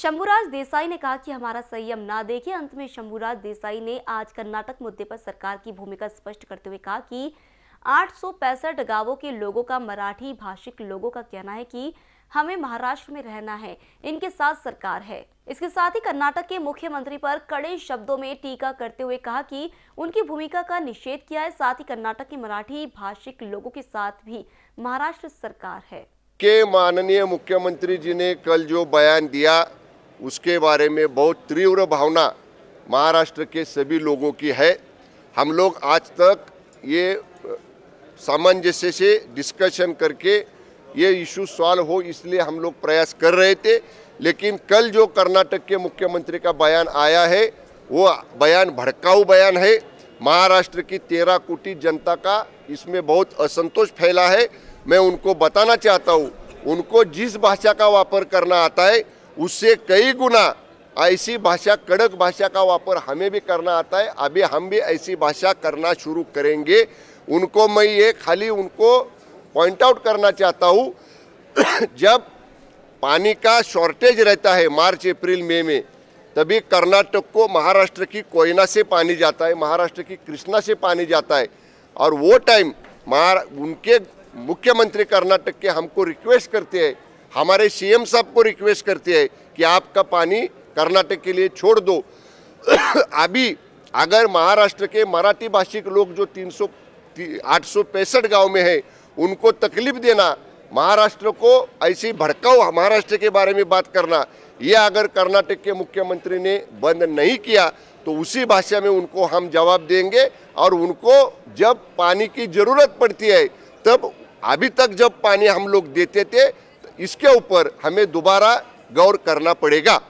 शंभुराज देसाई ने कहा कि हमारा संयम ना देखे अंत में शंभुराज देसाई ने आज कर्नाटक मुद्दे पर सरकार की भूमिका स्पष्ट करते हुए कहा कि आठ गांवों के लोगों का मराठी भाषिक लोगों का कहना है कि हमें महाराष्ट्र में रहना है इनके साथ सरकार है इसके साथ ही कर्नाटक के मुख्यमंत्री पर कड़े शब्दों में टीका करते हुए कहा कि उनकी भूमिका का निषेध किया है साथ ही कर्नाटक के मराठी भाषिक लोगों के साथ भी महाराष्ट्र सरकार है के माननीय मुख्यमंत्री जी ने कल जो बयान दिया उसके बारे में बहुत तीव्र भावना महाराष्ट्र के सभी लोगों की है हम लोग आज तक ये सामंजस्य से डिस्कशन करके ये इशू सॉल्व हो इसलिए हम लोग प्रयास कर रहे थे लेकिन कल जो कर्नाटक के मुख्यमंत्री का बयान आया है वो बयान भड़काऊ बयान है महाराष्ट्र की तेरह कोटी जनता का इसमें बहुत असंतोष फैला है मैं उनको बताना चाहता हूँ उनको जिस भाषा का वापर करना आता है उससे कई गुना ऐसी भाषा कड़क भाषा का वापर हमें भी करना आता है अभी हम भी ऐसी भाषा करना शुरू करेंगे उनको मैं ये खाली उनको पॉइंट आउट करना चाहता हूँ जब पानी का शॉर्टेज रहता है मार्च अप्रैल मई में, तभी कर्नाटक को महाराष्ट्र की कोयना से पानी जाता है महाराष्ट्र की कृष्णा से पानी जाता है और वो टाइम महारा उनके मुख्यमंत्री कर्नाटक के हमको रिक्वेस्ट करते हैं हमारे सीएम साहब को रिक्वेस्ट करते हैं कि आपका पानी कर्नाटक के लिए छोड़ दो अभी अगर महाराष्ट्र के मराठी भाषिक लोग जो तीन सौ आठ सौ पैंसठ गाँव में है उनको तकलीफ देना महाराष्ट्र को ऐसी भड़काओ महाराष्ट्र के बारे में बात करना यह अगर कर्नाटक के मुख्यमंत्री ने बंद नहीं किया तो उसी भाषा में उनको हम जवाब देंगे और उनको जब पानी की ज़रूरत पड़ती है तब अभी तक जब पानी हम लोग देते थे इसके ऊपर हमें दोबारा गौर करना पड़ेगा